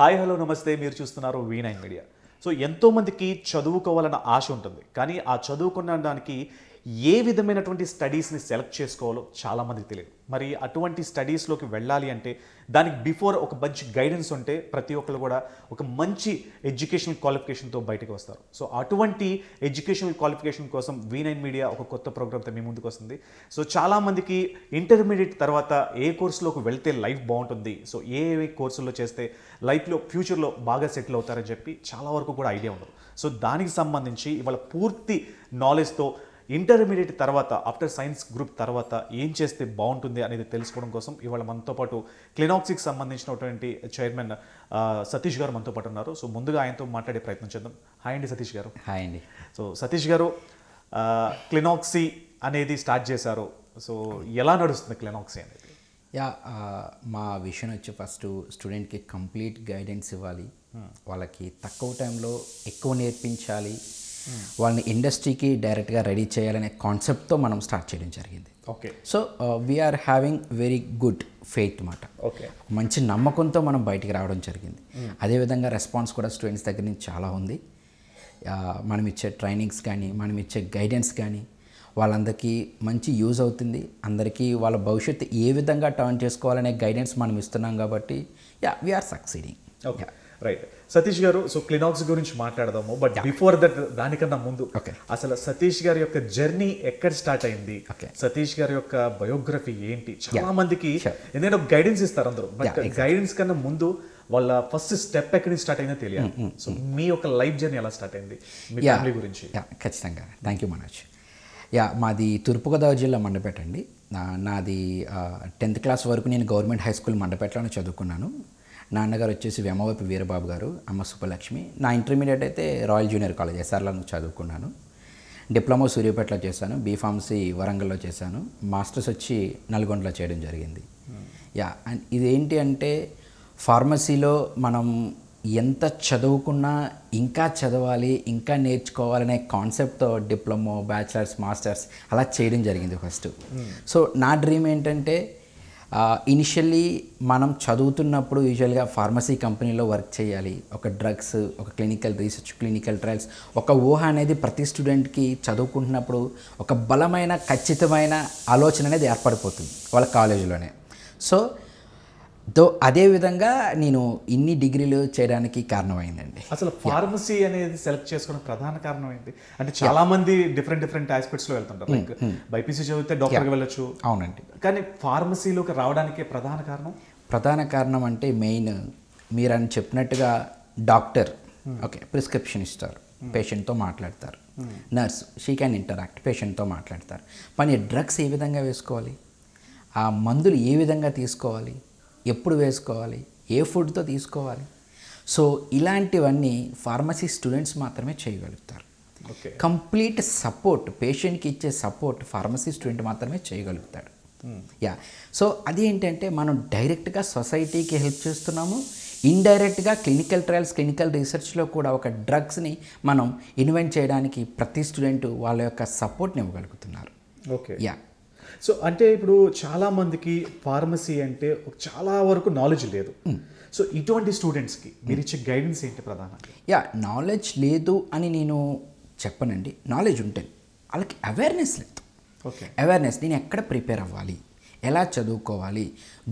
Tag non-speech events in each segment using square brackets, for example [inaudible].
Hi hello నమస్తే మీరు చూస్తున్నారు వీ నైన్ మీడియా సో ఎంతోమందికి చదువుకోవాలన్న ఆశ ఉంటుంది కానీ ఆ చదువుకున్న దానికి ఏ విధమైనటువంటి స్టడీస్ని సెలెక్ట్ చేసుకోవాలో చాలామందికి తెలియదు మరి అటువంటి స్టడీస్లోకి వెళ్ళాలి అంటే దానికి బిఫోర్ ఒక మంచి గైడెన్స్ ఉంటే ప్రతి ఒక్కరు కూడా ఒక మంచి ఎడ్యుకేషనల్ క్వాలిఫికేషన్తో బయటకు వస్తారు సో అటువంటి ఎడ్యుకేషనల్ క్వాలిఫికేషన్ కోసం వీ నైన్ మీడియా ఒక కొత్త ప్రోగ్రామ్తో మీ ముందుకు వస్తుంది సో చాలామందికి ఇంటర్మీడియట్ తర్వాత ఏ కోర్సులోకి వెళ్తే లైఫ్ బాగుంటుంది సో ఏ ఏ కోర్సుల్లో చేస్తే లైఫ్లో ఫ్యూచర్లో బాగా సెటిల్ అవుతారని చెప్పి చాలా వరకు కూడా ఐడియా ఉండదు సో దానికి సంబంధించి ఇవాళ పూర్తి నాలెడ్జ్తో ఇంటర్మీడియట్ తర్వాత ఆఫ్టర్ సైన్స్ గ్రూప్ తర్వాత ఏం చేస్తే బాగుంటుంది అనేది తెలుసుకోవడం కోసం ఇవాళ మనతో పాటు క్లినాక్సిక్ సంబంధించినటువంటి చైర్మన్ సతీష్ గారు మనతో పాటు ఉన్నారు సో ముందుగా ఆయనతో మాట్లాడే ప్రయత్నం చేద్దాం హాయ్ అండి సతీష్ గారు హాయ్ అండి సో సతీష్ గారు క్లినాక్సీ అనేది స్టార్ట్ చేశారు సో ఎలా నడుస్తుంది క్లినాక్సీ అనేది యా మా విషయం వచ్చి ఫస్ట్ స్టూడెంట్కి కంప్లీట్ గైడెన్స్ ఇవ్వాలి వాళ్ళకి తక్కువ టైంలో ఎక్కువ నేర్పించాలి వాళ్ళని ఇండస్ట్రీకి డైరెక్ట్గా రెడీ చేయాలనే కాన్సెప్ట్తో మనం స్టార్ట్ చేయడం జరిగింది okay so we are having very good faith మాట ఓకే మంచి నమ్మకంతో మనం బయటికి రావడం జరిగింది అదేవిధంగా రెస్పాన్స్ కూడా స్టూడెంట్స్ దగ్గర నుంచి చాలా ఉంది మనం ఇచ్చే ట్రైనింగ్స్ కానీ మనం ఇచ్చే గైడెన్స్ కానీ వాళ్ళందరికీ మంచి యూజ్ అవుతుంది అందరికీ వాళ్ళ భవిష్యత్తు ఏ విధంగా టర్న్ చేసుకోవాలనే గైడెన్స్ మనం ఇస్తున్నాం కాబట్టి yeah we are succeeding okay right Satish గారు సో క్లినాక్స్ గురించి మాట్లాడదాము బట్ బిఫోర్ దట్ దానికన్నా ముందు అసలు సతీష్ గారి యొక్క జర్నీ ఎక్కడ స్టార్ట్ అయింది సతీష్ గారి యొక్క బయోగ్రఫీ ఏంటి చాలా మందికి ఎందుకంటే ఒక గైడెన్స్ ఇస్తారు అందరూ బట్ గైడెన్స్ కన్నా ముందు వాళ్ళ ఫస్ట్ స్టెప్ ఎక్కడి నుంచి స్టార్ట్ అయిందో తెలియదు సో mm, mm, mm. మీ యొక్క లైఫ్ జర్నీ ఎలా స్టార్ట్ అయింది మీ ఫ్యామిలీ గురించి ఖచ్చితంగా థ్యాంక్ యూ మనోజ్ యా మాది తూర్పుగోదావరి జిల్లా మండపేట అండి నాది టెన్త్ క్లాస్ వరకు నేను గవర్నమెంట్ హై స్కూల్ మండపేటలోనే చదువుకున్నాను నాన్నగారు వచ్చేసి వెమవైపు వీరబాబు గారు అమ్మ సుబ్బలక్ష్మి నా ఇంటర్మీడియట్ అయితే రాయల్ జూనియర్ కాలేజ్ ఎస్ఆర్లను చదువుకున్నాను డిప్లొమా సూర్యాపేటలో చేశాను బీఫార్మసీ వరంగల్లో చేశాను మాస్టర్స్ వచ్చి నల్గొండలో చేయడం జరిగింది యా అండ్ ఇదేంటి అంటే ఫార్మసీలో మనం ఎంత చదువుకున్నా ఇంకా చదవాలి ఇంకా నేర్చుకోవాలనే కాన్సెప్ట్తో డిప్లొమో బ్యాచిలర్స్ మాస్టర్స్ అలా చేయడం జరిగింది ఫస్ట్ hmm. సో నా డ్రీమ్ ఏంటంటే ఇనిషియల్లీ మనం చదువుతున్నప్పుడు యూజువల్గా ఫార్మసీ కంపెనీలో వర్క్ చేయాలి ఒక డ్రగ్స్ ఒక క్లినికల్ రీసెర్చ్ క్లినికల్ ట్రయల్స్ ఒక ఊహ అనేది ప్రతి స్టూడెంట్కి చదువుకుంటున్నప్పుడు ఒక బలమైన ఖచ్చితమైన ఆలోచన అనేది ఏర్పడిపోతుంది వాళ్ళ కాలేజీలోనే సో అదే అదేవిధంగా నేను ఇన్ని డిగ్రీలు చేయడానికి కారణమైందండి అసలు ఫార్మసీ అనేది సెలెక్ట్ చేసుకోవడం ప్రధాన కారణం ఏంటి అంటే చాలా మంది డిఫరెంట్ డిఫరెంట్ ఆస్పెక్ట్స్లో వెళ్తుంటారు hmm, hmm. బైపీసీ చదివితే డాక్టర్ వెళ్ళొచ్చు అవునండి కానీ ఫార్మసీలోకి రావడానికి ప్రధాన కారణం ప్రధాన కారణం అంటే మెయిన్ మీరు అని చెప్పినట్టుగా డాక్టర్ hmm. ఓకే ప్రిస్క్రిప్షన్ ఇస్తారు పేషెంట్తో మాట్లాడతారు నర్స్ షీ క్యాన్ ఇంటరాక్ట్ పేషెంట్తో మాట్లాడతారు పని డ్రగ్స్ ఏ విధంగా వేసుకోవాలి ఆ మందులు ఏ విధంగా తీసుకోవాలి ఎప్పుడు వేసుకోవాలి ఏ ఫుడ్తో తీసుకోవాలి సో ఇలాంటివన్నీ ఫార్మసీ స్టూడెంట్స్ మాత్రమే చేయగలుగుతారు కంప్లీట్ సపోర్ట్ పేషెంట్కి ఇచ్చే సపోర్ట్ ఫార్మసీ స్టూడెంట్ మాత్రమే చేయగలుగుతాడు hmm. యా సో అది ఏంటంటే మనం డైరెక్ట్గా సొసైటీకి హెల్ప్ చేస్తున్నాము ఇండైరెక్ట్గా క్లినికల్ ట్రయల్స్ క్లినికల్ రీసెర్చ్లో కూడా ఒక డ్రగ్స్ని మనం ఇన్వెంట్ చేయడానికి ప్రతి స్టూడెంట్ వాళ్ళ యొక్క సపోర్ట్ని ఇవ్వగలుగుతున్నారు ఓకే యా సో అంటే ఇప్పుడు చాలామందికి ఫార్మసీ అంటే చాలా వరకు నాలెడ్జ్ లేదు సో hmm. ఇటువంటి స్టూడెంట్స్కి మీరు ఇచ్చే గైడెన్స్ ఏంటి ప్రధాన యా నాలెడ్జ్ లేదు అని నేను చెప్పనండి నాలెడ్జ్ ఉంటుంది వాళ్ళకి అవేర్నెస్ లేదు ఓకే అవేర్నెస్ నేను ఎక్కడ ప్రిపేర్ అవ్వాలి ఎలా చదువుకోవాలి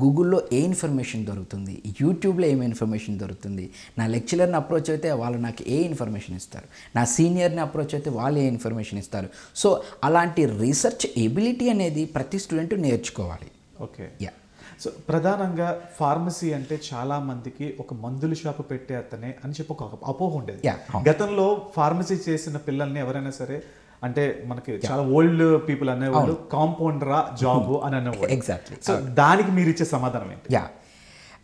గూగుల్లో ఏ ఇన్ఫర్మేషన్ దొరుకుతుంది యూట్యూబ్లో ఏం ఇన్ఫర్మేషన్ దొరుకుతుంది నా లెక్చరర్ని అప్రోచ్ అయితే వాళ్ళు నాకు ఏ ఇన్ఫర్మేషన్ ఇస్తారు నా సీనియర్ని అప్రోచ్ అయితే వాళ్ళు ఏ ఇన్ఫర్మేషన్ ఇస్తారు సో అలాంటి రీసెర్చ్ ఎబిలిటీ అనేది ప్రతి స్టూడెంట్ నేర్చుకోవాలి ఓకే యా సో ప్రధానంగా ఫార్మసీ అంటే చాలా మందికి ఒక మందుల షాపు పెట్టే అతనే అని చెప్పి ఒక అపోహ ఉండేది గతంలో ఫార్మసీ చేసిన పిల్లల్ని ఎవరైనా సరే అంటే మనకి చాలా ఓల్డ్ పీపుల్ అనేవాళ్ళు కాంపౌండరా జాబ్ [laughs] అని అనేవాళ్ళు ఎగ్జాక్ట్లీ సో దానికి మీరు ఇచ్చే సమాధానం ఏంటి యా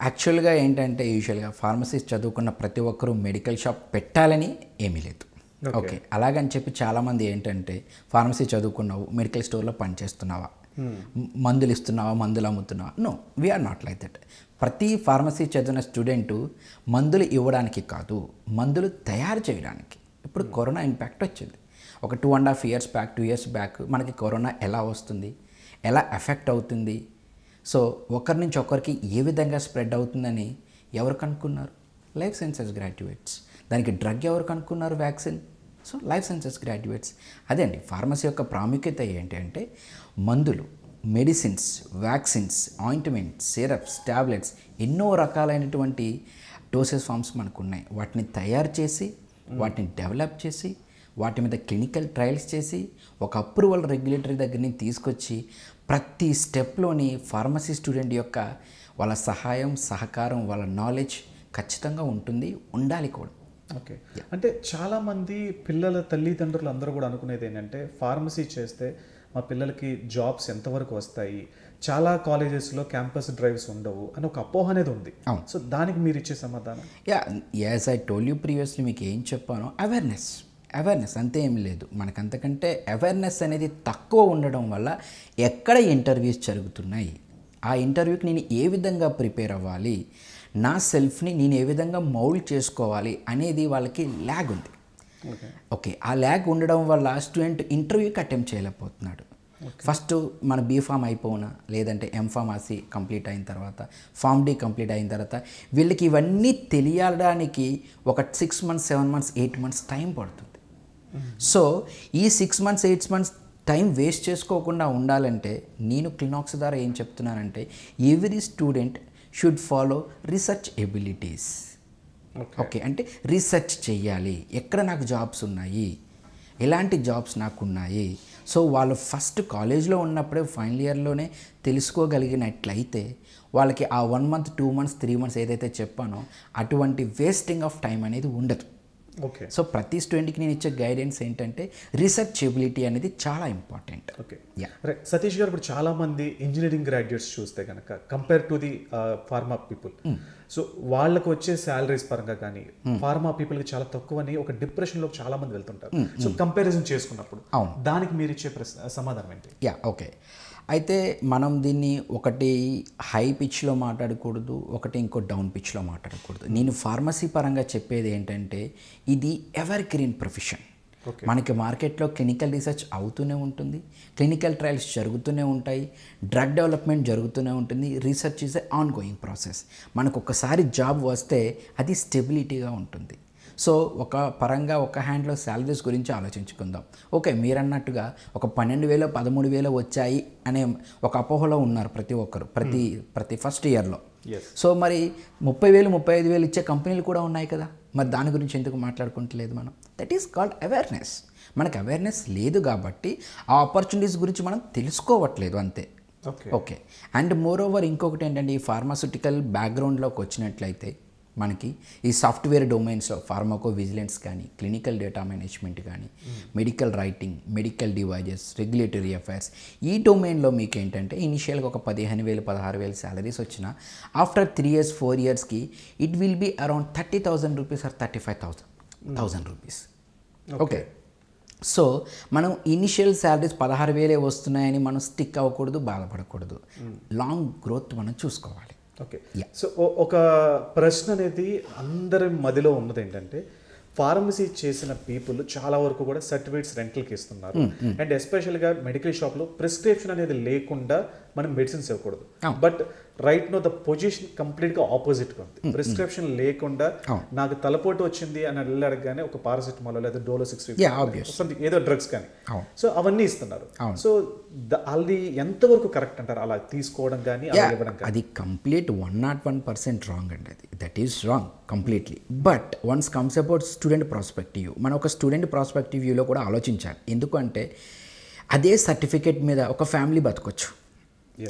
యాక్చువల్గా ఏంటంటే యూజువల్గా ఫార్మసిస్ట్ చదువుకున్న ప్రతి ఒక్కరూ మెడికల్ షాప్ పెట్టాలని ఏమీ లేదు ఓకే అలాగని చెప్పి చాలామంది ఏంటంటే ఫార్మసీ చదువుకున్నావు మెడికల్ స్టోర్లో పనిచేస్తున్నావా hmm. మందులు ఇస్తున్నావా మందులు అమ్ముతున్నావా no we are not like that ప్రతి ఫార్మసీ చదివిన స్టూడెంటు మందులు ఇవ్వడానికి కాదు మందులు తయారు చేయడానికి ఇప్పుడు కరోనా hmm. ఇంపాక్ట్ వచ్చింది ఒక two and half years back two years back మనకి కరోనా ఎలా వస్తుంది ఎలా ఎఫెక్ట్ అవుతుంది సో ఒకరి నుంచి ఒకరికి ఏ విధంగా స్ప్రెడ్ అవుతుందని ఎవరు కనుక్కున్నారు లైఫ్ సైన్సెస్ గ్రాడ్యుయేట్స్ దానికి డ్రగ్ ఎవరు కనుక్కున్నారు vaccine so life sciences graduates అదే అండి ఫార్మసీ యొక్క ప్రాముఖ్యత ఏంటి అంటే మందులు medicines vaccines ointments syrups tablets ఎన్నో రకాలైనటువంటి డోసెస్ ఫామ్స్ మనకు ఉన్నాయి వాటిని తయారు చేసి వాటిని డెవలప్ చేసి వాటి మీద క్లినికల్ ట్రయల్స్ చేసి ఒక అప్రూవల్ రెగ్యులేటరీ దగ్గర నుంచి తీసుకొచ్చి ప్రతి స్టెప్లోని ఫార్మసీ స్టూడెంట్ యొక్క వాళ్ళ సహాయం సహకారం వాళ్ళ నాలెడ్జ్ ఖచ్చితంగా ఉంటుంది ఉండాలి కూడా ఓకే అంటే చాలామంది పిల్లల తల్లిదండ్రులు అందరూ కూడా అనుకునేది ఏంటంటే ఫార్మసీ చేస్తే మా పిల్లలకి జాబ్స్ ఎంతవరకు వస్తాయి చాలా కాలేజెస్లో క్యాంపస్ డ్రైవ్స్ ఉండవు అని ఒక అపోహ అనేది ఉంది సో దానికి మీరు ఇచ్చే సమాధానం yeah as I told you previously మీకు ఏం చెప్పానో అవేర్నెస్ అవేర్నెస్ అంతే ఏం లేదు మనకంతకంటే అవేర్నెస్ అనేది తక్కువ ఉండడం వల్ల ఎక్కడ ఇంటర్వ్యూస్ జరుగుతున్నాయి ఆ ఇంటర్వ్యూకి నేను ఏ విధంగా ప్రిపేర్ అవ్వాలి నా సెల్ఫ్ని నేను ఏ విధంగా మౌల్డ్ చేసుకోవాలి అనేది వాళ్ళకి ల్యాగ్ ఉంది ఓకే ఆ ల్యాగ్ ఉండడం వల్ల స్టూడెంట్ ఇంటర్వ్యూకి అటెంప్ట్ చేయలేకపోతున్నాడు ఫస్ట్ మన బీఫామ్ అయిపోనా లేదంటే ఆసి కంప్లీట్ అయిన తర్వాత ఫామ్ డి కంప్లీట్ అయిన తర్వాత వీళ్ళకి ఇవన్నీ తెలియడానికి ఒక six months seven months eight months time పడుతుంది సో ఈ six months eight months time waste చేసుకోకుండా ఉండాలంటే నేను క్లినాక్స్ ద్వారా ఏం చెప్తున్నానంటే every student should follow research abilities okay అంటే రీసెర్చ్ చేయాలి ఎక్కడ నాకు జాబ్స్ ఉన్నాయి ఎలాంటి జాబ్స్ నాకు ఉన్నాయి సో వాళ్ళు ఫస్ట్ కాలేజ్లో ఉన్నప్పుడే ఫైనల్ ఇయర్లోనే తెలుసుకోగలిగినట్లయితే వాళ్ళకి ఆ one month two months three months ఏదైతే చెప్పానో అటువంటి వేస్టింగ్ ఆఫ్ టైం అనేది ఉండదు ఓకే సో ప్రతి స్టూడెంట్కి నేను ఇచ్చే గైడెన్స్ ఏంటంటే రీసెర్చబిలిటీ అనేది చాలా ఇంపార్టెంట్ ఓకే సతీష్ గారు ఇప్పుడు చాలామంది ఇంజనీరింగ్ గ్రాడ్యుయేట్స్ చూస్తే కనుక compare to the pharma people so వాళ్ళకు వచ్చే శాలరీస్ పరంగా కానీ ఫార్మా hmm. పీపుల్కి చాలా తక్కువని ఒక డిప్రెషన్ లో చాలా మంది వెళ్తుంటారు సో hmm. Comparison hmm. చేసుకున్నప్పుడు దానికి మీరు ఇచ్చే సమాధానం ఏంటి యా ఓకే అయితే మనం దీన్ని ఒకటి హై పిచ్లో మాట్లాడకూడదు ఒకటి ఇంకో డౌన్ పిచ్లో మాట్లాడకూడదు నేను ఫార్మసీ పరంగా చెప్పేది ఏంటంటే ఇది ఎవర్ గ్రీన్ ప్రొఫెషన్ మనకి మార్కెట్లో క్లినికల్ రీసెర్చ్ అవుతూనే ఉంటుంది క్లినికల్ ట్రయల్స్ జరుగుతూనే ఉంటాయి డ్రగ్ డెవలప్మెంట్ జరుగుతూనే ఉంటుంది research is ongoing process మనకు ఒకసారి జాబ్ వస్తే అది స్టెబిలిటీగా ఉంటుంది సో ఒక పరంగా ఒక హ్యాండ్లో శాలరీస్ గురించి ఆలోచించుకుందాం ఓకే మీరన్నట్టుగా ఒక పన్నెండు వేలు పదమూడు వేలు వచ్చాయి అనే ఒక అపోహలో ఉన్నారు ప్రతి ఒక్కరు ప్రతి hmm. ప్రతి ఫస్ట్ ఇయర్లో సో మరి ముప్పై వేలు ముప్పై ఐదు వేలు ఇచ్చే కంపెనీలు కూడా ఉన్నాయి కదా మరి దాని గురించి ఎందుకు మాట్లాడుకుంటలేదు మనం దట్ ఈస్ కాల్డ్ అవేర్నెస్ మనకు అవేర్నెస్ లేదు కాబట్టి ఆ ఆపర్చునిటీస్ గురించి మనం తెలుసుకోవట్లేదు అంతే ఓకే అండ్ మోర్ ఓవర్ ఇంకొకటి ఏంటంటే ఈ ఫార్మాసిటికల్ బ్యాక్గ్రౌండ్లోకి వచ్చినట్లయితే మనకి ఈ సాఫ్ట్వేర్ డొమైన్స్లో ఫార్మాకో విజిలెన్స్ కానీ క్లినికల్ డేటా మేనేజ్మెంట్ కానీ medical writing medical devices regulatory affairs ఈ డొమైన్లో మీకు ఏంటంటే ఇనిషియల్గా ఒక పదిహేను వేలు పదహారు వేలు శాలరీస్ వచ్చిన ఆఫ్టర్ త్రీ ఇయర్స్ ఫోర్ ఇయర్స్కి it will be around thirty thousand rupees or thirty five thousand thousand rupees hmm. Okay so మనం ఇనిషియల్ శాలరీస్ పదహారు వేలే వస్తున్నాయని మనం స్టిక్ అవ్వకూడదు బాధపడకూడదు hmm. లాంగ్ గ్రోత్ మనం చూసుకోవాలి ఓకే సో ఒక ప్రశ్న అనేది అందరి మదిలో ఉన్నది ఏంటంటే ఫార్మసీ చేసిన పీపుల్ చాలా వరకు కూడా సర్టిఫికేట్స్ రెంట్లకి ఇస్తున్నారు అండ్ ఎస్పెషల్గా మెడికల్ షాప్లో ప్రిస్క్రిప్షన్ అనేది లేకుండా మనం మెడిసిన్స్ ఇవ్వకూడదు but right now the position complete opposite ఆపోజిట్గా ఉంది ప్రిస్క్రిప్షన్ లేకుండా నాకు తలపోటు వచ్చింది అని వెళ్ళడగానే ఒక పారాసెటమాల్ లేదా డోలో సిక్స్ సంథింగ్ ఏదో డ్రగ్స్ కానీ సో అవన్నీ ఇస్తున్నారు సో అది ఎంతవరకు కరెక్ట్ అంటారు అలా తీసుకోవడం కానీ అది complete one not one percent wrong అండి అది that is wrong completely but once comes about student prospective మనం ఒక స్టూడెంట్ ప్రాస్పెక్టివ్ వ్యూలో కూడా ఆలోచించాలి ఎందుకంటే అదే సర్టిఫికేట్ మీద ఒక ఫ్యామిలీ బతకొచ్చు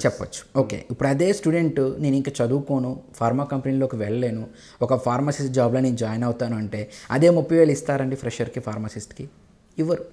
చెప్పచ్చు ఓకే ఇప్పుడు అదే స్టూడెంట్ నేను ఇంకా చదువుకోను ఫార్మా కంపెనీలోకి వెళ్ళలేను ఒక ఫార్మసిస్ట్ జాబ్లో నేను జాయిన్ అవుతాను అంటే అదే ముప్పై వేలు ఇస్తారండి ఫ్రెషర్కి ఫార్మసిస్ట్కి ఇవ్వరు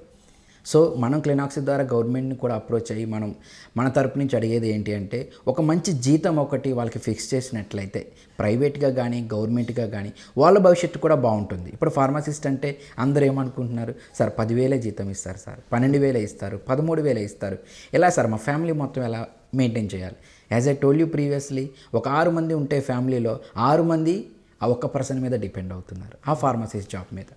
సో మనం క్లినాక్స్ ద్వారా గవర్నమెంట్ని కూడా అప్రోచ్ అయ్యి మనం మన తరపు నుంచి అడిగేది ఏంటి అంటే ఒక మంచి జీతం ఒకటి వాళ్ళకి ఫిక్స్ చేసినట్లయితే ప్రైవేట్గా కానీ గవర్నమెంట్గా కానీ వాళ్ళ భవిష్యత్తు కూడా బాగుంటుంది ఇప్పుడు ఫార్మసిస్ట్ అంటే అందరూ ఏమనుకుంటున్నారు సార్ పదివేలే జీతం ఇస్తారు సార్ పన్నెండు వేలే ఇస్తారు పదమూడు వేలే ఇస్తారు ఎలా సార్ మా ఫ్యామిలీ మొత్తం ఎలా మెయింటైన్ చేయాలి as I told you previously ఒక ఆరు మంది ఉంటే ఫ్యామిలీలో ఆరు మంది ఆ ఒక్క పర్సన్ మీద డిపెండ్ అవుతున్నారు ఆ ఫార్మసీస్ జాబ్ మీద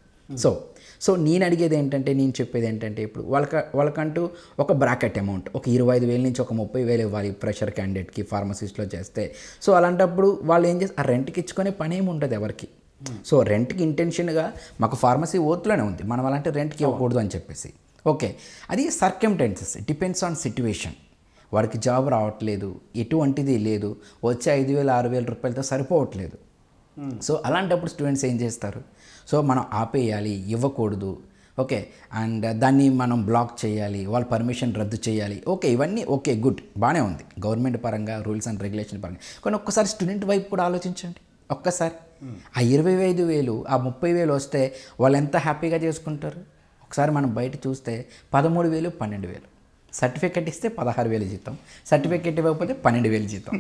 సో hmm. సో నేను అడిగేది ఏంటంటే నేను చెప్పేది ఏంటంటే ఇప్పుడు వాళ్ళక వాళ్ళకంటూ ఒక బ్రాకెట్ అమౌంట్ ఒక ఇరవై ఐదు వేల నుంచి ఒక ముప్పై వేలు ఇవ్వాలి ప్రెషర్ క్యాండిడేట్కి ఫార్మసిస్ట్లో చేస్తే సో అలాంటప్పుడు వాళ్ళు ఏం చేస్తారు ఆ రెంట్కి ఇచ్చుకునే పని ఏమి ఉంటుంది ఎవరికి సో రెంట్కి ఇంటెన్షన్గా మాకు ఫార్మసీ ఓత్లోనే ఉంది మనం అలాంటి రెంట్కి ఇవ్వకూడదు అని చెప్పేసి ఓకే అది సర్కమ్ డిపెండ్స్ ఆన్ సిట్యువేషన్ వాడికి జాబ్ రావట్లేదు ఎటువంటిది లేదు వచ్చే ఐదు వేల ఆరు వేల రూపాయలతో సరిపోవట్లేదు సో అలాంటప్పుడు స్టూడెంట్స్ ఏం చేస్తారు సో మనం ఆపేయాలి ఇవ్వకూడదు ఓకే అండ్ దాన్ని మనం బ్లాక్ చేయాలి వాళ్ళ పర్మిషన్ రద్దు చేయాలి ఓకే ఇవన్నీ ఓకే గుడ్ బాగానే ఉంది గవర్నమెంట్ పరంగా రూల్స్ అండ్ రెగ్యులేషన్ పరంగా కానీ ఒక్కసారి స్టూడెంట్ వైపు కూడా ఆలోచించండి ఒక్కసారి ఆ ఇరవై ఐదు వేలు ఆ ముప్పై వేలు వస్తే వాళ్ళు ఎంత హ్యాపీగా చేసుకుంటారు ఒకసారి మనం బయట చూస్తే పదమూడు వేలు పన్నెండు వేలు సర్టిఫికెట్ ఇస్తే పదహారు వేలు జీతం సర్టిఫికెట్ ఇవ్వకపోతే పన్నెండు వేలు జీతం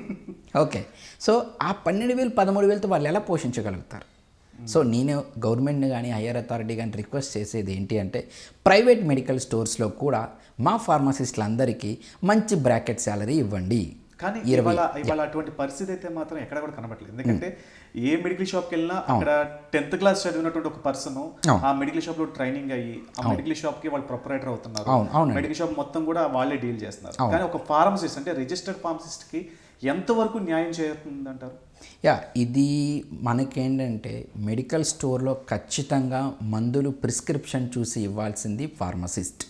ఓకే సో ఆ పన్నెండు వేలు పదమూడు వేలతో వాళ్ళు ఎలా పోషించగలుగుతారు సో నేను గవర్నమెంట్ని కానీ హయ్యర్ అథారిటీ కానీ రిక్వెస్ట్ చేసేది ఏంటి అంటే ప్రైవేట్ మెడికల్ స్టోర్స్లో కూడా మా ఫార్మసిస్టులందరికీ మంచి బ్రాకెట్ శాలరీ ఇవ్వండి కానీ ఇవాళ ఇవాళ అటువంటి పరిస్థితి అయితే మాత్రం ఎక్కడ కూడా కనబడలేదు ఎందుకంటే ఏ మెడికల్ షాప్కి వెళ్ళినా అక్కడ టెన్త్ క్లాస్ చదివినటువంటి ఒక పర్సన్ ఆ మెడికల్ షాప్ లో ట్రైనింగ్ అయ్యి ఆ మెడికల్ షాప్ కి వాళ్ళు ప్రొపరేటర్ అవుతున్నారు మెడికల్ షాప్ మొత్తం కూడా వాళ్ళే డీల్ చేస్తున్నారు కానీ ఒక ఫార్మసిస్ట్ అంటే రిజిస్టర్డ్ ఫార్మసిస్ట్ కి ఎంతవరకు న్యాయం చేస్తుందంటారు అంటారు యా ఇది మనకేంటంటే మెడికల్ స్టోర్లో ఖచ్చితంగా మందులు ప్రిస్క్రిప్షన్ చూసి ఇవ్వాల్సింది ఫార్మసిస్ట్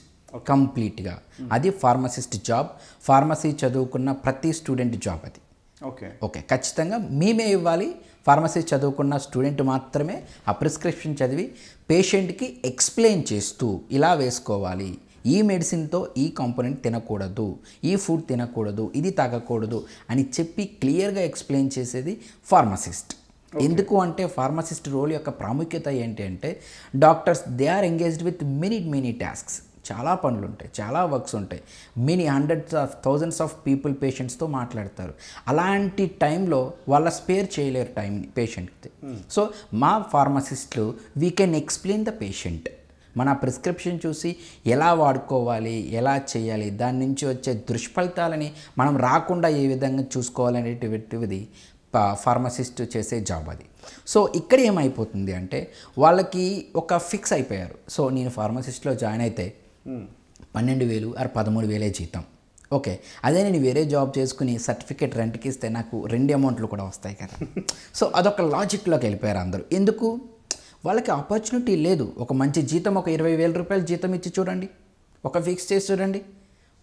కంప్లీట్గా అది ఫార్మసిస్ట్ జాబ్ ఫార్మసీ చదువుకున్న ప్రతి స్టూడెంట్ జాబ్ అది ఓకే ఓకే ఖచ్చితంగా మేమే ఇవ్వాలి ఫార్మసీ చదువుకున్న స్టూడెంట్ మాత్రమే ఆ ప్రిస్క్రిప్షన్ చదివి పేషెంట్కి ఎక్స్ప్లెయిన్ చేస్తూ ఇలా వేసుకోవాలి ఈ మెడిసిన్తో ఈ కాంపోనెంట్ తినకూడదు ఈ ఫుడ్ తినకూడదు ఇది తాగకూడదు అని చెప్పి క్లియర్గా ఎక్స్ప్లెయిన్ చేసేది ఫార్మసిస్ట్ ఎందుకు అంటే ఫార్మసిస్ట్ రోల్ యొక్క ప్రాముఖ్యత ఏంటి అంటే doctors they are engaged with many many tasks చాలా పనులు ఉంటాయి చాలా వర్క్స్ ఉంటాయి many hundreds of thousands of people పేషెంట్స్తో మాట్లాడతారు అలాంటి టైంలో వాళ్ళ స్పేర్ చేయలేరు టైంని పేషెంట్కి hmm. సో మా ఫార్మసిస్టులు we can explain the patient మన ప్రిస్క్రిప్షన్ చూసి ఎలా వాడుకోవాలి ఎలా చేయాలి దాని నుంచి వచ్చే దుష్ఫలితాలని మనం రాకుండా ఏ విధంగా చూసుకోవాలనేటువంటిది ఫార్మసిస్ట్ చేసే జాబ్ అది సో ఇక్కడ ఏమైపోతుంది అంటే వాళ్ళకి ఒక ఫిక్స్ అయిపోయారు సో నేను ఫార్మసిస్ట్లో జాయిన్ అయితే పన్నెండు వేలు ఆరు పదమూడు వేలే జీతం ఓకే అదే నేను వేరే జాబ్ చేసుకుని సర్టిఫికేట్ రెంట్కి ఇస్తే నాకు రెండు అమౌంట్లు కూడా వస్తాయి కదా [laughs] సో అదొక లాజిక్లోకి వెళ్ళిపోయారు అందరూ ఎందుకు వాళ్ళకి ఆపర్చునిటీ లేదు ఒక మంచి జీతం ఒక ఇరవై వేల రూపాయలు జీతం ఇచ్చి చూడండి ఒక ఫిక్స్ చేసి చూడండి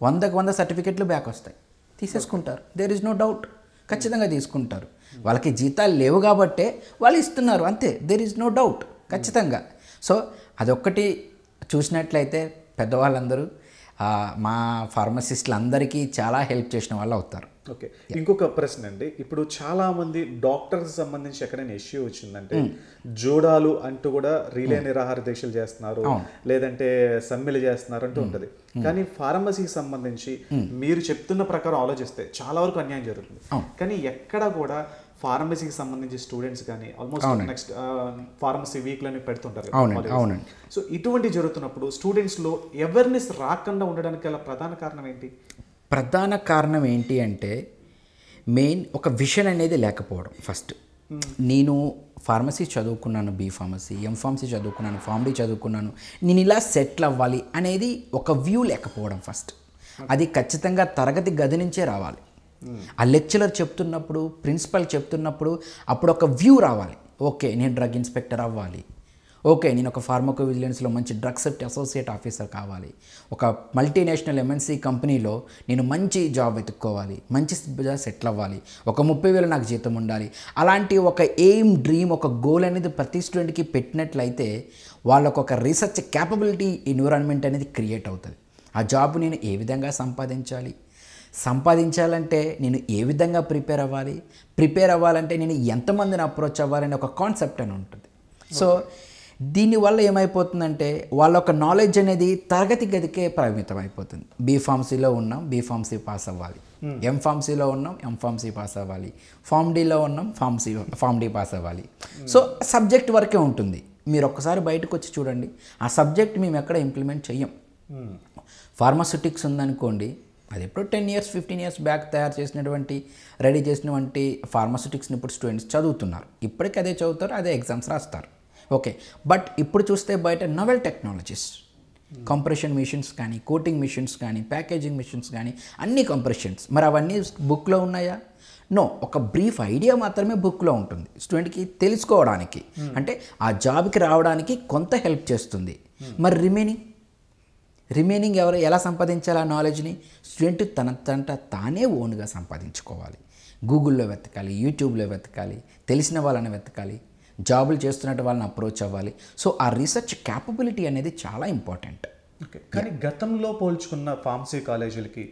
వందకు వంద సర్టిఫికెట్లు బ్యాక్ వస్తాయి తీసేసుకుంటారు దేర్ ఇస్ నో డౌట్ ఖచ్చితంగా తీసుకుంటారు వాళ్ళకి జీతాలు లేవు కాబట్టే వాళ్ళు ఇస్తున్నారు అంతే దేర్ ఇస్ నో డౌట్ ఖచ్చితంగా సో అదొక్కటి చూసినట్లయితే పెద్దవాళ్ళందరూ మా ఫార్మసిస్టులు అందరికీ చాలా హెల్ప్ చేసిన వాళ్ళు అవుతారు ఓకే ఇంకొక ప్రశ్న అండి ఇప్పుడు చాలామంది డాక్టర్స్ సంబంధించి ఎక్కడైనా ఇష్యూ వచ్చిందంటే జోడాలు అంటూ కూడా రిలే నిరాహార దీక్షలు చేస్తున్నారు లేదంటే సమ్మెలు చేస్తున్నారు అంటూ ఉంటుంది కానీ ఫార్మసీకి సంబంధించి మీరు చెప్తున్న ప్రకారం ఆలోచిస్తే చాలా వరకు అన్యాయం జరుగుతుంది కానీ ఎక్కడ కూడా ఫార్మసీకి సంబంధించి స్టూడెంట్స్ కానీ ఆల్మోస్ట్ నెక్స్ట్ ఫార్మసీ వీక్లని పెడుతుంటారు అవునండి సో ఇటువంటి జరుగుతున్నప్పుడు స్టూడెంట్స్లో అవేర్నెస్ రాకుండా ఉండడానికి గల ప్రధాన కారణం ఏంటి ప్రధాన కారణం ఏంటి అంటే మెయిన్ ఒక విషన్ అనేది లేకపోవడం ఫస్ట్ hmm. నేను ఫార్మసీ చదువుకున్నాను బీ ఫార్మసీ ఎం ఫార్మసీ చదువుకున్నాను ఫార్మడీ చదువుకున్నాను నేను ఇలా సెటిల్ అవ్వాలి అనేది ఒక వ్యూ లేకపోవడం ఫస్ట్ అది ఖచ్చితంగా తరగతి గది నుంచే రావాలి ఆ లెక్చరర్ చెప్తున్నప్పుడు ప్రిన్సిపల్ చెప్తున్నప్పుడు అప్పుడు ఒక వ్యూ రావాలి ఓకే నేను డ్రగ్ ఇన్స్పెక్టర్ అవ్వాలి ఓకే నేను ఒక ఫార్మకో విజిలెన్స్లో మంచి డ్రగ్ సెఫ్టీ అసోసియేట్ ఆఫీసర్ కావాలి ఒక మల్టీనేషనల్ ఎంఎన్సీ కంపెనీలో నేను మంచి జాబ్ వెతుక్కోవాలి మంచి సెటిల్ అవ్వాలి ఒక ముప్పై వేలు నాకు జీతం ఉండాలి అలాంటి ఒక ఎయిమ్ డ్రీమ్ ఒక గోల్ అనేది ప్రతి స్టూడెంట్కి పెట్టినట్లయితే వాళ్ళకు ఒక రీసెర్చ్ క్యాపబిలిటీ ఎన్విరాన్మెంట్ అనేది క్రియేట్ అవుతుంది ఆ జాబ్ నేను ఏ విధంగా సంపాదించాలి సంపాదించాలంటే నేను ఏ విధంగా ప్రిపేర్ అవ్వాలి ప్రిపేర్ అవ్వాలంటే నేను ఎంతమందిని అప్రోచ్ అవ్వాలని ఒక కాన్సెప్ట్ అని ఉంటుంది సో దీనివల్ల ఏమైపోతుందంటే వాళ్ళ ఒక నాలెడ్జ్ అనేది తరగతి గదికే పరిమితం అయిపోతుంది బీఫార్మసీలో ఉన్నాం బీఫార్మసీ పాస్ అవ్వాలి hmm. ఎంఫార్మసీలో ఉన్నాం ఎంఫార్మసీ పాస్ అవ్వాలి ఫామ్ డీలో ఉన్నాం ఫార్మసీ ఫామ్ డీ పాస్ అవ్వాలి hmm. సో సబ్జెక్ట్ వరకే ఉంటుంది మీరు ఒక్కసారి బయటకు వచ్చి చూడండి ఆ సబ్జెక్ట్ మేము ఎక్కడ ఇంప్లిమెంట్ చెయ్యం hmm. ఫార్మాసిటిక్స్ ఉందనుకోండి అది ఎప్పుడు ten years fifteen years back తయారు చేసినటువంటి రెడీ చేసినటువంటి ఫార్మాసిటిక్స్ని ఇప్పుడు స్టూడెంట్స్ చదువుతున్నారు ఇప్పటికీ అదే చదువుతారు అదే ఎగ్జామ్స్ రాస్తారు ఓకే బట్ ఇప్పుడు చూస్తే బయట నవెల్ టెక్నాలజీస్ కంప్రెషన్ మిషన్స్ కానీ కోటింగ్ మిషన్స్ కానీ ప్యాకేజింగ్ మిషన్స్ కానీ అన్ని కంప్రెషన్స్ మరి అవన్నీ బుక్లో ఉన్నాయా నో ఒక బ్రీఫ్ ఐడియా మాత్రమే బుక్లో ఉంటుంది స్టూడెంట్కి తెలుసుకోవడానికి hmm. అంటే ఆ జాబ్కి రావడానికి కొంత హెల్ప్ చేస్తుంది hmm. మరి రిమైనింగ్ రిమైనింగ్ ఎవరు ఎలా సంపాదించాలి ఆ నాలెడ్జ్ని స్టూడెంట్ తన తంట తానే ఓన్గా సంపాదించుకోవాలి గూగుల్లో వెతకాలి యూట్యూబ్లో వెతకాలి తెలిసిన వాళ్ళని వెతకాలి జాబులు చేస్తున్నట్టు వాళ్ళని అప్రోచ్ అవ్వాలి సో ఆ రీసెర్చ్ క్యాపబిలిటీ అనేది చాలా ఇంపార్టెంట్ కానీ గతంలో పోల్చుకున్న ఫార్మసీ కాలేజీలకి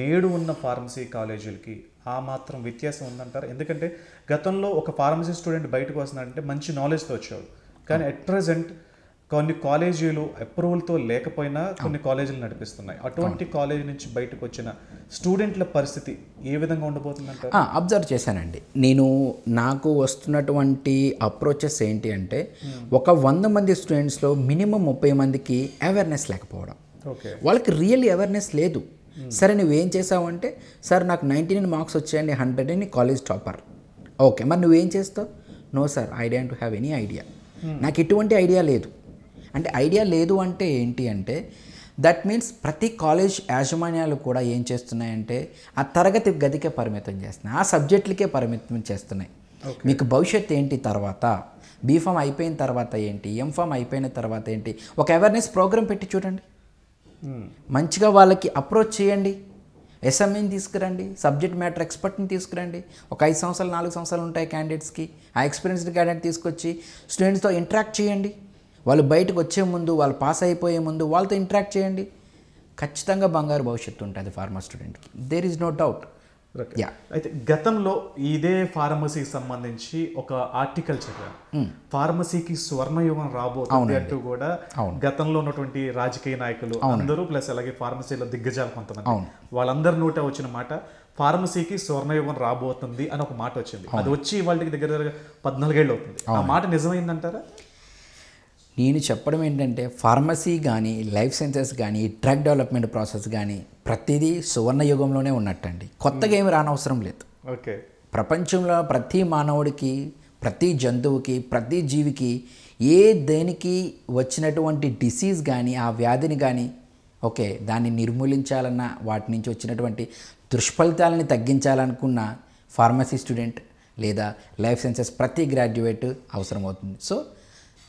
నేడు ఉన్న ఫార్మసీ కాలేజీలకి ఆ మాత్రం వ్యత్యాసం ఉందంటారు ఎందుకంటే గతంలో ఒక ఫార్మసీ స్టూడెంట్ బయటకు వస్తున్నాడంటే మంచి నాలెడ్జ్తో వచ్చాడు కానీ అట్ ప్రజెంట్ కొన్ని కాలేజీలు అప్రూవల్తో లేకపోయినా కొన్ని కాలేజీలు నడిపిస్తున్నాయి అటువంటి కాలేజీ నుంచి బయటకు వచ్చిన స్టూడెంట్ల పరిస్థితి ఏ విధంగా ఉండబోతుందంటే అబ్జర్వ్ చేశానండి నేను నాకు వస్తున్నటువంటి అప్రోచెస్ ఏంటి అంటే ఒక వంద మంది స్టూడెంట్స్లో మినిమం ముప్పై మందికి అవేర్నెస్ లేకపోవడం వాళ్ళకి రియల్ అవేర్నెస్ లేదు సరే నువ్వేం చేసావంటే సార్ నాకు నైంటీ నైన్ మార్క్స్ వచ్చాయండి హండ్రెడ్ అని కాలేజ్ టాపర్ ఓకే మరి నువ్వేం చేస్తావు no sir I don't have any idea నాకు ఎటువంటి ఐడియా లేదు అంటే ఐడియా లేదు అంటే ఏంటి అంటే దట్ మీన్స్ ప్రతి కాలేజ్ యాజమాన్యాలు కూడా ఏం చేస్తున్నాయంటే ఆ తరగతి గదికే పరిమితం చేస్తున్నాయి ఆ సబ్జెక్టులకే పరిమితం చేస్తున్నాయి మీకు భవిష్యత్ ఏంటి తర్వాత బీఫామ్ అయిపోయిన తర్వాత ఏంటి ఎంఫామ్ అయిపోయిన తర్వాత ఏంటి ఒక అవేర్నెస్ ప్రోగ్రామ్ పెట్టి చూడండి hmm. మంచిగా వాళ్ళకి అప్రోచ్ చేయండి ఎస్ఎంఈని e తీసుకురండి సబ్జెక్ట్ మ్యాటర్ ఎక్స్పర్ట్ని తీసుకురండి ఒక ఐదు సంవత్సరాలు నాలుగు సంవత్సరాలు ఉంటాయి క్యాండిడేట్స్కి ఆ ఎక్స్పీరియన్స్డ్ క్యాండిడేట్ తీసుకొచ్చి స్టూడెంట్స్తో ఇంటరాక్ట్ చేయండి వాళ్ళు బయటకు వచ్చే ముందు వాళ్ళు పాస్ అయిపోయే ముందు వాళ్ళతో ఇంటరాక్ట్ చేయండి ఖచ్చితంగా బంగారు భవిష్యత్తు ఉంటుంది pharma student there is no doubt అయితే గతంలో ఇదే ఫార్మసీకి సంబంధించి ఒక ఆర్టికల్ చదివాను ఫార్మసీకి hmm. స్వర్ణయుగం రాబోతుంది అంటూ కూడా గతంలో ఉన్నటువంటి రాజకీయ నాయకులు అందరూ ప్లస్ అలాగే ఫార్మసీలో దిగ్గజాలు కొంతమంది వాళ్ళందరి నోట వచ్చిన మాట ఫార్మసీకి స్వర్ణయుగం రాబోతుంది అని ఒక మాట వచ్చింది అది వచ్చి వాళ్ళకి దగ్గర దగ్గర పద్నాలుగేళ్ళు అవుతుంది ఆ మాట నిజమైందంటారా నేను చెప్పడం ఏంటంటే ఫార్మసీ కానీ లైఫ్ సైన్సెస్ కానీ డ్రగ్ డెవలప్మెంట్ ప్రాసెస్ కానీ ప్రతిదీ సువర్ణ యుగంలోనే ఉన్నట్టండి కొత్తగా ఏమి రానవసరం లేదు ఓకే ప్రపంచంలో ప్రతి మానవుడికి ప్రతి జంతువుకి ప్రతి జీవికి ఏ దేనికి వచ్చినటువంటి డిసీజ్ కానీ ఆ వ్యాధిని కానీ ఓకే దాన్ని నిర్మూలించాలన్న వాటి నుంచి వచ్చినటువంటి దుష్ఫలితాలని తగ్గించాలనుకున్న ఫార్మసీ స్టూడెంట్ లేదా లైఫ్ సైన్సెస్ ప్రతి గ్రాడ్యుయేట్ అవసరమవుతుంది సో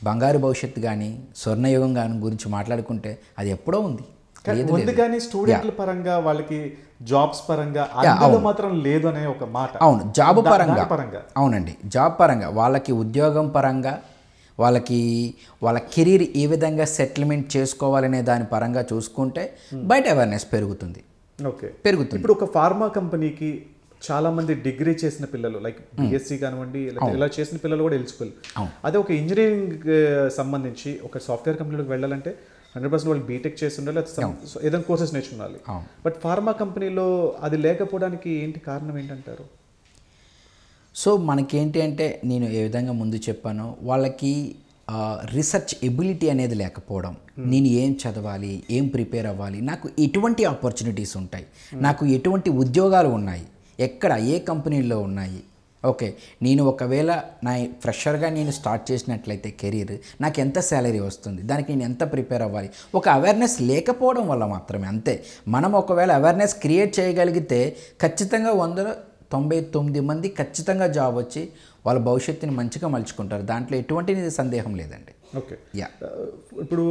బంగారు భవిష్యత్తు కానీ స్వర్ణయుగం కానీ గురించి మాట్లాడుకుంటే అది ఎప్పుడో ఉంది ఉంది కానీ స్టూడెంట్ల పరంగా వాళ్ళకి జాబ్స్ పరంగా మాత్రం లేదు అనే ఒక మాట అవును జాబ్ పరంగా పరంగా అవునండి జాబ్ పరంగా వాళ్ళకి ఉద్యోగం పరంగా వాళ్ళకి వాళ్ళ కెరీర్ ఏ విధంగా సెటిల్మెంట్ చేసుకోవాలనే దాని పరంగా చూసుకుంటే hmm. బయట అవేర్నెస్ పెరుగుతుంది ఓకే పెరుగుతుంది ఇప్పుడు ఒక ఫార్మా కంపెనీకి చాలా మంది డిగ్రీ చేసిన పిల్లలు లైక్ బీఎస్సీ కానివ్వండి ఇలా చేసిన పిల్లలు కూడా ఎలిజిబుల్ అదే ఒక ఇంజనీరింగ్ uh, సంబంధించి ఒక సాఫ్ట్వేర్ కంపెనీలోకి వెళ్ళాలంటే హండ్రెడ్ పర్సెంట్ వాళ్ళు బీటెక్ చేసి ఉండాలి ఏదైనా కోర్సెస్ నేర్చుకోవాలి బట్ ఫార్మా కంపెనీలో అది లేకపోవడానికి ఏంటి కారణం ఏంటంటారు సో మనకేంటి అంటే నేను ఏ విధంగా ముందు చెప్పానో వాళ్ళకి రీసెర్చ్ ఎబిలిటీ అనేది లేకపోవడం నేను ఏం చదవాలి ఏం ప్రిపేర్ అవ్వాలి నాకు ఎటువంటి ఆపర్చునిటీస్ ఉంటాయి నాకు ఎటువంటి ఉద్యోగాలు ఉన్నాయి ఎక్కడ ఏ కంపెనీల్లో ఉన్నాయి ఓకే నేను ఒకవేళ నా ఫ్రెషర్గా నేను స్టార్ట్ చేసినట్లయితే కెరీర్ నాకు ఎంత శాలరీ వస్తుంది దానికి నేను ఎంత ప్రిపేర్ అవ్వాలి ఒక అవేర్నెస్ లేకపోవడం వల్ల మాత్రమే అంతే మనం ఒకవేళ అవేర్నెస్ క్రియేట్ చేయగలిగితే ఖచ్చితంగా వందల తొంభై తొమ్మిది మంది ఖచ్చితంగా జాబ్ వచ్చి వాళ్ళ భవిష్యత్తుని మంచిగా మలుచుకుంటారు దాంట్లో ఎటువంటి సందేహం లేదండి ఓకే యా ఇప్పుడు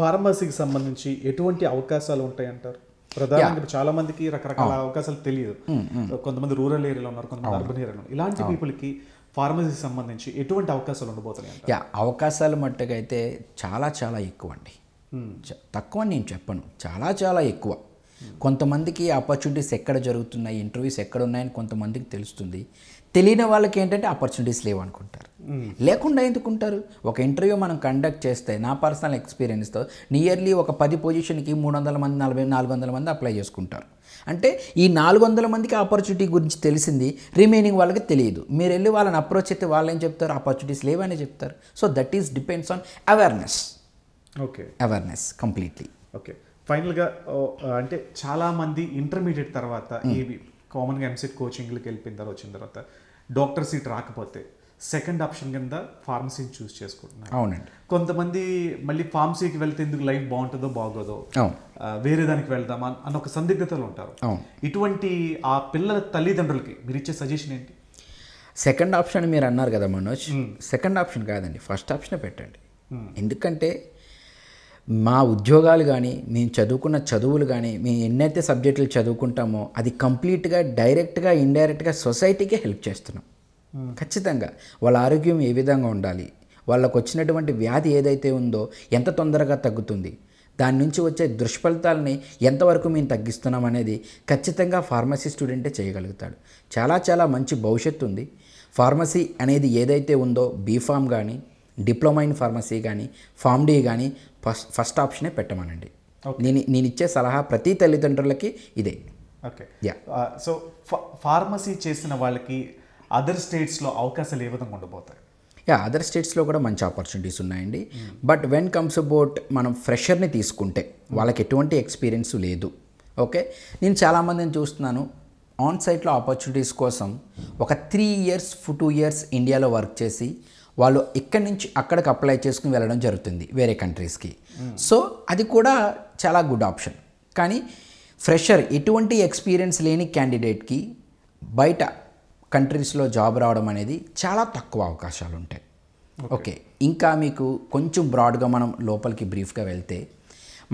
ఫార్మసీకి సంబంధించి ఎటువంటి అవకాశాలు ఉంటాయంటారు ప్రధానంగా చాలా మందికి రకరకాల oh. అవకాశాలు తెలియదు mm, mm. కొంతమంది రూరల్ ఏరియాలో ఉన్నారు కొంతమంది అర్బన్ ఏరియాలో ఇలాంటి పీపుల్కి oh. ఫార్మసీకి సంబంధించి ఎటువంటి అవకాశాలు ఉండబోతున్నాయి యా అవకాశాలు మట్టుకైతే చాలా చాలా ఎక్కువ అండి hmm. తక్కువ నేను చెప్పను చాలా చాలా ఎక్కువ hmm. కొంతమందికి ఆపర్చునిటీస్ ఎక్కడ జరుగుతున్నాయి ఇంటర్వ్యూస్ ఎక్కడ ఉన్నాయని కొంతమందికి తెలుస్తుంది తెలియని వాళ్ళకి ఏంటంటే ఆపర్చునిటీస్ లేవు అనుకుంటారు లేకుండా ఎందుకుంటారు ఒక ఇంటర్వ్యూ మనం కండక్ట్ చేస్తే నా పర్సనల్ ఎక్స్పీరియన్స్తో నియర్లీ ఒక పది పొజిషన్కి మూడు వందల మంది నలభై నాలుగు వందల మంది అప్లై చేసుకుంటారు అంటే ఈ నాలుగు వందల మందికి ఆపర్చునిటీ గురించి తెలిసింది రిమైనింగ్ వాళ్ళకి తెలియదు మీరు వెళ్ళి వాళ్ళని అప్రోచ్ అయితే వాళ్ళు ఏం చెప్తారు ఆపర్చునిటీస్ లేవని చెప్తారు so that is depends on awareness okay awareness completely okay ఫైనల్గా అంటే చాలామంది ఇంటర్మీడియట్ తర్వాత ఏవి కామన్గా ఎంసెట్ కోచింగ్లకి వెళ్ళిపోయిన తర్వాత వచ్చిన తర్వాత డాక్టర్ సీట్ రాకపోతే సెకండ్ ఆప్షన్ కింద ఫార్మసీని చూస్ చేసుకుంటున్నారు అవునండి కొంతమంది మళ్ళీ ఫార్మసీకి వెళ్తే ఎందుకు లైఫ్ బాగుంటుందో బాగోదో వేరే దానికి వెళ్దామా అన్న ఒక సందిగ్ధతలు ఉంటారు ఇటువంటి ఆ పిల్లల తల్లిదండ్రులకి మీరు ఇచ్చే సజెషన్ ఏంటి సెకండ్ ఆప్షన్ మీరు అన్నారు కదా మనోజ్ సెకండ్ ఆప్షన్ కాదండి ఫస్ట్ ఆప్షనే పెట్టండి ఎందుకంటే మా ఉద్యోగాలు కానీ మేము చదువుకున్న చదువులు కానీ మేము ఎన్నైతే సబ్జెక్టులు చదువుకుంటామో అది కంప్లీట్గా డైరెక్ట్గా ఇండైరెక్ట్గా సొసైటీకే హెల్ప్ చేస్తున్నాం ఖచ్చితంగా వాళ్ళ ఆరోగ్యం ఏ విధంగా ఉండాలి వాళ్ళకు వచ్చినటువంటి వ్యాధి ఏదైతే ఉందో ఎంత తొందరగా తగ్గుతుంది దాని నుంచి వచ్చే దుష్ఫలితాలని ఎంతవరకు మేము తగ్గిస్తున్నాం అనేది ఖచ్చితంగా ఫార్మసీ స్టూడెంటే చేయగలుగుతాడు చాలా చాలా మంచి భవిష్యత్తు ఉంది ఫార్మసీ అనేది ఏదైతే ఉందో బీఫామ్ కానీ డిప్లొమా ఇన్ ఫార్మసీ కానీ ఫార్మ్డీ కానీ ఫస్ట్ ఫస్ట్ ఆప్షనే పెట్టమనండి నేను నేను ఇచ్చే సలహా ప్రతి తల్లిదండ్రులకి ఇదే ఓకే యా సో ఫార్మసీ చేసిన వాళ్ళకి అదర్ స్టేట్స్లో అవకాశాలు ఏ విధంగా ఉండబోతాయి యా అదర్ స్టేట్స్లో కూడా మంచి ఆపర్చునిటీస్ ఉన్నాయండి బట్ వెన్ కమ్స్ అబౌట్ మనం ఫ్రెషర్ని తీసుకుంటే వాళ్ళకి ఎటువంటి ఎక్స్పీరియన్స్ లేదు ఓకే నేను చాలామందిని చూస్తున్నాను ఆన్ సైట్లో ఆపర్చునిటీస్ కోసం ఒక త్రీ ఇయర్స్ టూ ఇయర్స్ ఇండియాలో వర్క్ చేసి వాళ్ళు ఇక్కడి నుంచి అక్కడికి అప్లై చేసుకుని వెళ్ళడం జరుగుతుంది వేరే కంట్రీస్కి సో అది కూడా చాలా గుడ్ ఆప్షన్ కానీ ఫ్రెషర్ ఎటువంటి ఎక్స్పీరియన్స్ లేని క్యాండిడేట్కి బయట కంట్రీస్లో జాబ్ రావడం అనేది చాలా తక్కువ అవకాశాలు ఉంటాయి ఓకే ఇంకా మీకు కొంచెం బ్రాడ్గా మనం లోపలికి బ్రీఫ్గా వెళ్తే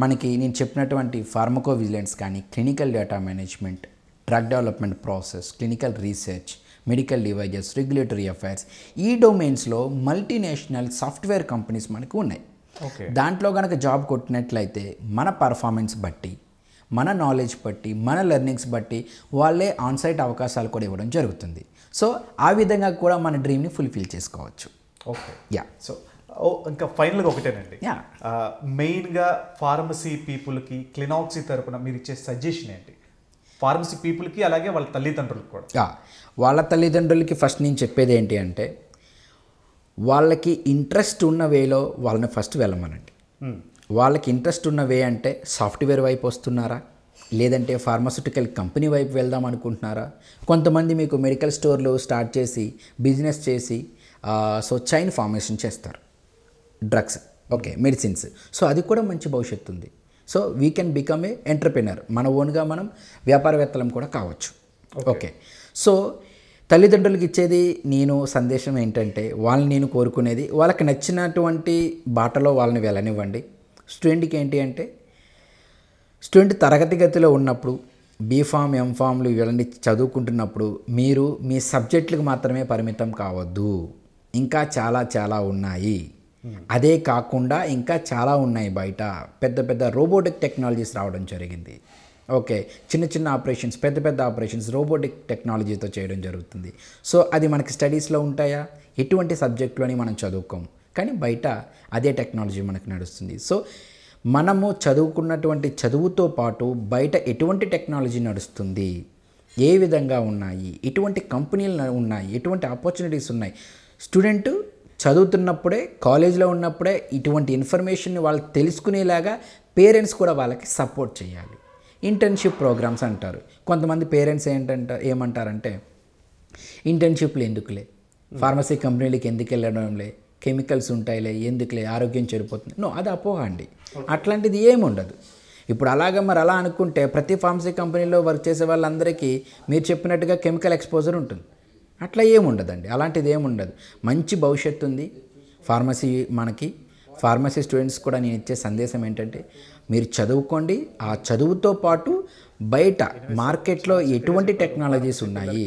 మనకి నేను చెప్పినటువంటి ఫార్మకో విజిలెన్స్ కానీ clinical data management drug development process clinical research medical devices regulatory affairs ఈ డొమైన్స్లో మల్టీనేషనల్ సాఫ్ట్వేర్ కంపెనీస్ మనకు ఉన్నాయి దాంట్లో కనుక జాబ్ కొట్టినట్లయితే మన పర్ఫార్మెన్స్ బట్టి మన నాలెడ్జ్ బట్టి మన లెర్నింగ్స్ బట్టి వాళ్ళే ఆన్సైట్ అవకాశాలు కూడా ఇవ్వడం జరుగుతుంది సో ఆ విధంగా కూడా మన డ్రీమ్ని ఫుల్ఫిల్ చేసుకోవచ్చు ఓకే యా సో ఓ ఇంకా ఫైనల్గా ఒకటేనండి మెయిన్గా ఫార్మసీ పీపుల్కి క్లినాక్సీ తరపున మీరు ఇచ్చే సజెషన్ ఏంటి ఫార్మసీ పీపుల్కి అలాగే వాళ్ళ తల్లిదండ్రులకు కూడా వాళ్ళ తల్లిదండ్రులకి ఫస్ట్ నేను చెప్పేది ఏంటి అంటే వాళ్ళకి ఇంట్రెస్ట్ ఉన్న వేలో వాళ్ళని ఫస్ట్ వెళ్ళమనండి hmm. వాళ్ళకి ఇంట్రెస్ట్ ఉన్న వే అంటే సాఫ్ట్వేర్ వైపు వస్తున్నారా లేదంటే ఫార్మాస్యూటికల్ కంపెనీ వైపు వెళ్దాం అనుకుంటున్నారా కొంతమంది మీకు మెడికల్ స్టోర్లు స్టార్ట్ చేసి బిజినెస్ చేసి సో చైన్ ఫార్మేషన్ చేస్తారు డ్రగ్స్ ఓకే మెడిసిన్స్ సో అది కూడా మంచి భవిష్యత్తు ఉంది so we can become a entrepreneur మన ఓన్గా మనం వ్యాపారవేత్తలం కూడా కావచ్చు ఓకే సో తల్లిదండ్రులకు ఇచ్చేది నేను సందేశం ఏంటంటే వాళ్ళని నేను కోరుకునేది వాళ్ళకి నచ్చినటువంటి బాటలో వాళ్ళని వెళ్ళనివ్వండి స్టూడెంట్కి ఏంటి అంటే స్టూడెంట్ తరగతి గతిలో ఉన్నప్పుడు బీఫామ్ ఎంఫామ్లు ఇవన్నీ చదువుకుంటున్నప్పుడు మీరు మీ సబ్జెక్టులకు మాత్రమే పరిమితం కావద్దు ఇంకా చాలా చాలా ఉన్నాయి hmm. అదే కాకుండా ఇంకా చాలా ఉన్నాయి బయట పెద్ద పెద్ద రోబోటిక్ టెక్నాలజీస్ రావడం జరిగింది ఓకే చిన్న చిన్న ఆపరేషన్స్ పెద్ద పెద్ద ఆపరేషన్స్ రోబోటిక్ టెక్నాలజీతో చేయడం జరుగుతుంది సో అది మనకి స్టడీస్లో ఉంటాయా ఎటువంటి అని మనం చదువుకోము కానీ బయట అదే టెక్నాలజీ మనకు నడుస్తుంది సో మనము చదువుకున్నటువంటి చదువుతో పాటు బయట ఎటువంటి టెక్నాలజీ నడుస్తుంది ఏ విధంగా ఉన్నాయి ఎటువంటి కంపెనీలు ఉన్నాయి ఎటువంటి ఆపర్చునిటీస్ ఉన్నాయి స్టూడెంట్ చదువుతున్నప్పుడే కాలేజీలో ఉన్నప్పుడే ఇటువంటి ఇన్ఫర్మేషన్ని వాళ్ళు తెలుసుకునేలాగా పేరెంట్స్ కూడా వాళ్ళకి సపోర్ట్ చేయాలి ఇంటర్న్షిప్ ప్రోగ్రామ్స్ అంటారు కొంతమంది పేరెంట్స్ ఏంటంట ఏమంటారంటే ఇంటర్న్షిప్లు ఎందుకులే ఫార్మసీ కంపెనీలకి ఎందుకు వెళ్ళడంలే కెమికల్స్ ఉంటాయిలే ఎందుకులే ఆరోగ్యం చెడిపోతుంది నో అది అపోహ అండి అట్లాంటిది ఏమి ఉండదు ఇప్పుడు అలాగే మరి అలా అనుకుంటే ప్రతి ఫార్మసీ కంపెనీలో వర్క్ చేసే వాళ్ళందరికీ మీరు చెప్పినట్టుగా కెమికల్ ఎక్స్పోజర్ ఉంటుంది అట్లా ఏముండదండి అలాంటిది ఏముండదు మంచి భవిష్యత్తు ఉంది ఫార్మసీ మనకి ఫార్మసీ స్టూడెంట్స్ కూడా నేను ఇచ్చే సందేశం ఏంటంటే మీరు చదువుకోండి ఆ చదువుతో పాటు బయట మార్కెట్లో ఎటువంటి టెక్నాలజీస్ ఉన్నాయి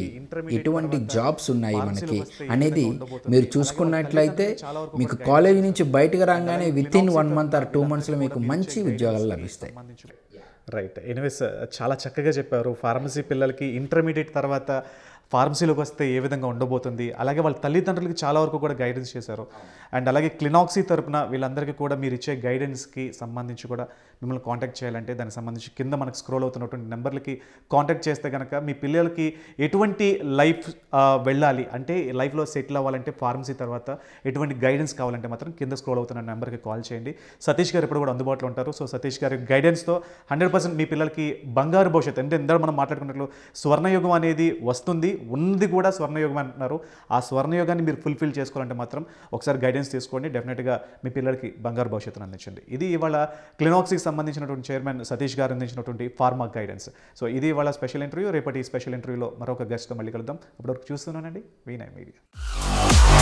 ఎటువంటి జాబ్స్ ఉన్నాయి మనకి అనేది మీరు చూసుకున్నట్లయితే మీకు కాలేజీ నుంచి బయటకు రాగానే with in one month or two మంత్స్లో మీకు మంచి ఉద్యోగాలు లభిస్తాయి రైట్ ఎనివేస్ చాలా చక్కగా చెప్పారు ఫార్మసీ పిల్లలకి ఇంటర్మీడియట్ తర్వాత ఫార్మసీలోకి వస్తే ఏ విధంగా ఉండబోతుంది అలాగే వాళ్ళ తల్లిదండ్రులకి చాలా వరకు కూడా గైడెన్స్ చేశారు అండ్ అలాగే క్లినాక్సీ తరపున వీళ్ళందరికీ కూడా మీరు ఇచ్చే గైడెన్స్కి సంబంధించి కూడా మిమ్మల్ని కాంటాక్ట్ చేయాలంటే దానికి సంబంధించి కింద మనకు స్క్రోల్ అవుతున్నటువంటి నెంబర్లకి కాంటాక్ట్ చేస్తే కనుక మీ పిల్లలకి ఎటువంటి లైఫ్ వెళ్ళాలి అంటే లైఫ్లో సెటిల్ అవ్వాలంటే ఫార్మసీ తర్వాత ఎటువంటి గైడెన్స్ కావాలంటే మాత్రం కింద స్క్రోల్ అవుతున్న నెంబర్కి కాల్ చేయండి సతీష్ గారు ఇప్పుడు కూడా అందుబాటులో ఉంటారు సో సతీష్ గారి గైడెన్స్తో హండ్రెడ్ పర్సెంట్ మీ పిల్లలకి బంగారు భవిష్యత్తు అంటే ఇందాక మనం మాట్లాడుకున్నట్లు స్వర్ణయుగం అనేది వస్తుంది ఉంది కూడా స్వర్ణయుగం అంటున్నారు ఆ స్వర్ణయుగాన్ని మీరు ఫుల్ఫిల్ చేసుకోవాలంటే మాత్రం ఒకసారి గైడెన్స్ గైడెన్స్ తీసుకోండి డెఫినెట్గా మీ పిల్లలకి బంగారు భవిష్యత్తును అందించండి ఇది ఇవాళ క్లినాక్స్కి సంబంధించినటువంటి చైర్మన్ సతీష్ గారు అందించినటువంటి ఫార్మా గైడెన్స్ సో ఇది ఇవాళ స్పెషల్ ఇంటర్వ్యూ రేపటి స్పెషల్ ఇంటర్వ్యూలో మరొక గెస్ట్తో మళ్ళీ కలుద్దాం అప్పటివరకు చూస్తున్నానండి వీనాయ్ మీడియా